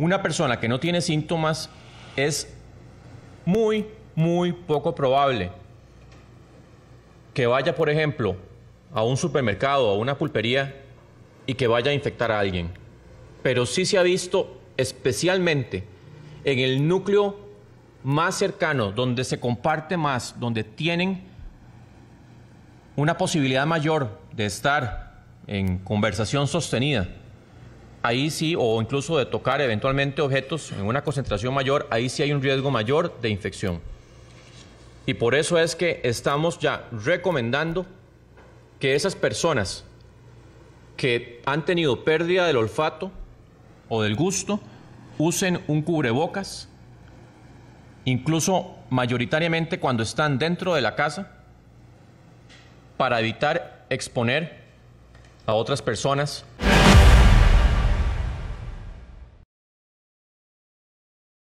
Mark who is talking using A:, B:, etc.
A: una persona que no tiene síntomas es muy, muy poco probable que vaya, por ejemplo, a un supermercado, a una pulpería y que vaya a infectar a alguien. Pero sí se ha visto especialmente en el núcleo más cercano, donde se comparte más, donde tienen una posibilidad mayor de estar en conversación sostenida ahí sí, o incluso de tocar eventualmente objetos en una concentración mayor, ahí sí hay un riesgo mayor de infección. Y por eso es que estamos ya recomendando que esas personas que han tenido pérdida del olfato o del gusto usen un cubrebocas, incluso mayoritariamente cuando están dentro de la casa, para evitar exponer a otras personas